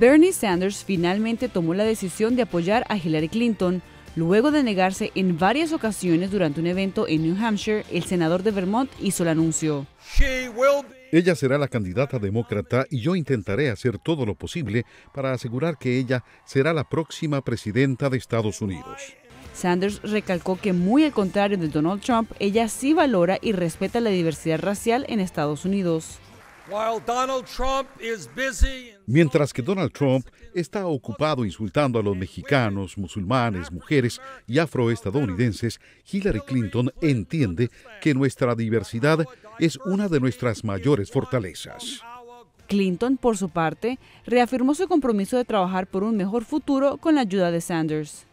Bernie Sanders finalmente tomó la decisión de apoyar a Hillary Clinton Luego de negarse en varias ocasiones durante un evento en New Hampshire, el senador de Vermont hizo el anuncio. Ella será la candidata demócrata y yo intentaré hacer todo lo posible para asegurar que ella será la próxima presidenta de Estados Unidos. Sanders recalcó que muy al contrario de Donald Trump, ella sí valora y respeta la diversidad racial en Estados Unidos. Mientras que Donald Trump está ocupado insultando a los mexicanos, musulmanes, mujeres y afroestadounidenses, Hillary Clinton entiende que nuestra diversidad es una de nuestras mayores fortalezas. Clinton, por su parte, reafirmó su compromiso de trabajar por un mejor futuro con la ayuda de Sanders.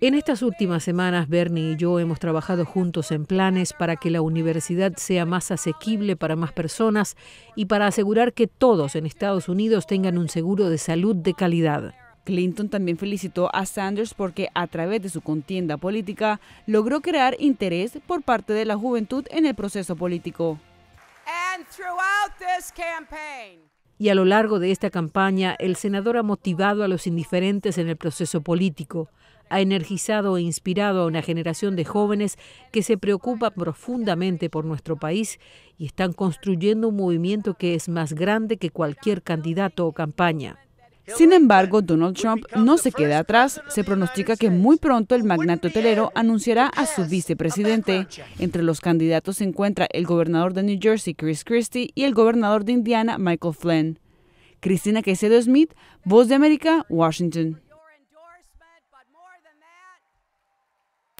En estas últimas semanas, Bernie y yo hemos trabajado juntos en planes para que la universidad sea más asequible para más personas y para asegurar que todos en Estados Unidos tengan un seguro de salud de calidad. Clinton también felicitó a Sanders porque a través de su contienda política logró crear interés por parte de la juventud en el proceso político y a lo largo de esta campaña el senador ha motivado a los indiferentes en el proceso político, ha energizado e inspirado a una generación de jóvenes que se preocupan profundamente por nuestro país y están construyendo un movimiento que es más grande que cualquier candidato o campaña. Sin embargo, Donald Trump no se queda atrás. Se pronostica que muy pronto el magnate hotelero anunciará a su vicepresidente. Entre los candidatos se encuentra el gobernador de New Jersey, Chris Christie, y el gobernador de Indiana, Michael Flynn. Cristina Quecedo Smith, Voz de América, Washington.